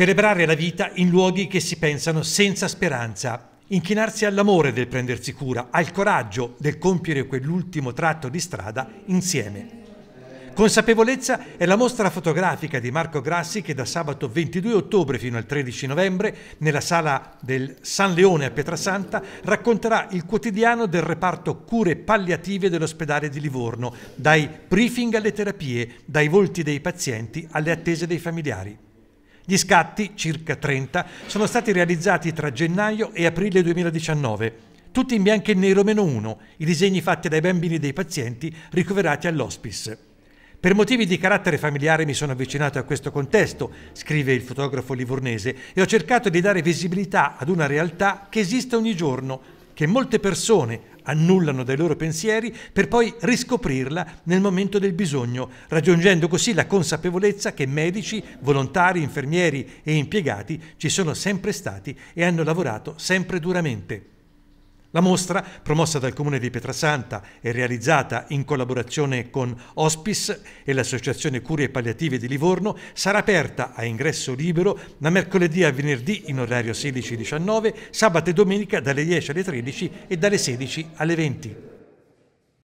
Celebrare la vita in luoghi che si pensano senza speranza, inchinarsi all'amore del prendersi cura, al coraggio del compiere quell'ultimo tratto di strada insieme. Consapevolezza è la mostra fotografica di Marco Grassi che da sabato 22 ottobre fino al 13 novembre nella sala del San Leone a Pietrasanta racconterà il quotidiano del reparto cure palliative dell'ospedale di Livorno, dai briefing alle terapie, dai volti dei pazienti alle attese dei familiari. Gli scatti, circa 30, sono stati realizzati tra gennaio e aprile 2019, tutti in bianco e nero meno uno, i disegni fatti dai bambini dei pazienti ricoverati all'hospice. Per motivi di carattere familiare mi sono avvicinato a questo contesto, scrive il fotografo livornese, e ho cercato di dare visibilità ad una realtà che esiste ogni giorno, che molte persone, annullano dai loro pensieri per poi riscoprirla nel momento del bisogno, raggiungendo così la consapevolezza che medici, volontari, infermieri e impiegati ci sono sempre stati e hanno lavorato sempre duramente. La mostra, promossa dal Comune di Pietrasanta e realizzata in collaborazione con Hospice e l'Associazione Curie Palliative di Livorno, sarà aperta a ingresso libero da mercoledì a venerdì in orario 16-19, sabato e domenica dalle 10 alle 13 e dalle 16 alle 20.